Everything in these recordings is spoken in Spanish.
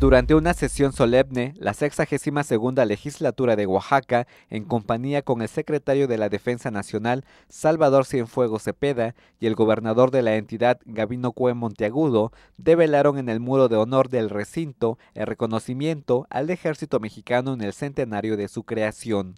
Durante una sesión solemne, la 62 legislatura de Oaxaca, en compañía con el secretario de la Defensa Nacional, Salvador Cienfuegos Cepeda, y el gobernador de la entidad, Gabino Cue Monteagudo, develaron en el muro de honor del recinto el reconocimiento al ejército mexicano en el centenario de su creación.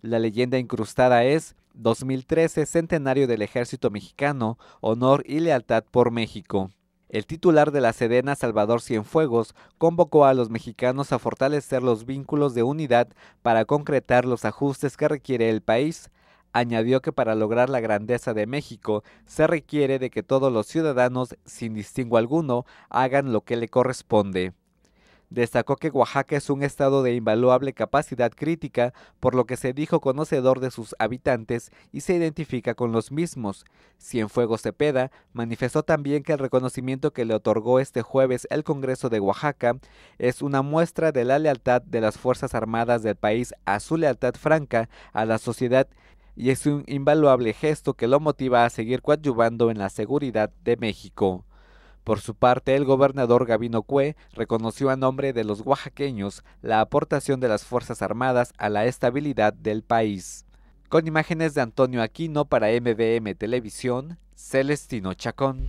La leyenda incrustada es 2013 Centenario del Ejército Mexicano, Honor y Lealtad por México. El titular de la Sedena, Salvador Cienfuegos, convocó a los mexicanos a fortalecer los vínculos de unidad para concretar los ajustes que requiere el país. Añadió que para lograr la grandeza de México se requiere de que todos los ciudadanos, sin distingo alguno, hagan lo que le corresponde. Destacó que Oaxaca es un estado de invaluable capacidad crítica, por lo que se dijo conocedor de sus habitantes y se identifica con los mismos. Cienfuegos Cepeda manifestó también que el reconocimiento que le otorgó este jueves el Congreso de Oaxaca es una muestra de la lealtad de las Fuerzas Armadas del país a su lealtad franca a la sociedad y es un invaluable gesto que lo motiva a seguir coadyuvando en la seguridad de México. Por su parte, el gobernador Gabino Cue reconoció a nombre de los oaxaqueños la aportación de las Fuerzas Armadas a la estabilidad del país. Con imágenes de Antonio Aquino para MBM Televisión, Celestino Chacón.